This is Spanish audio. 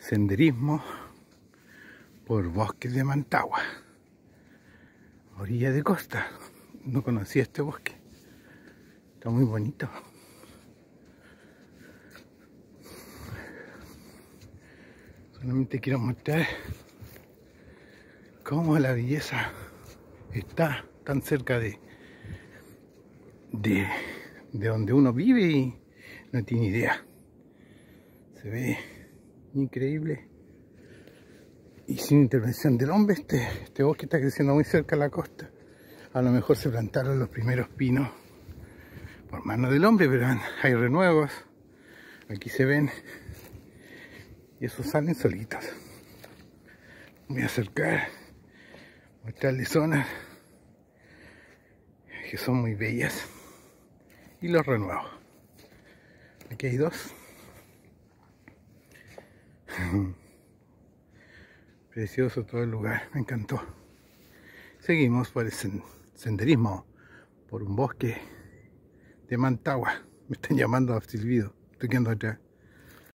senderismo por bosques de Mantagua, orilla de costa. No conocía este bosque, está muy bonito. Solamente quiero mostrar cómo la belleza está tan cerca de, de, de donde uno vive y no tiene idea. Se ve increíble y sin intervención del hombre este, este bosque está creciendo muy cerca de la costa a lo mejor se plantaron los primeros pinos por mano del hombre pero hay renuevos aquí se ven y esos salen solitos voy a acercar mostrarles zonas que son muy bellas y los renuevos aquí hay dos Precioso todo el lugar, me encantó. Seguimos por el senderismo, por un bosque de Mantagua. Me están llamando a silbido, estoy quedando atrás.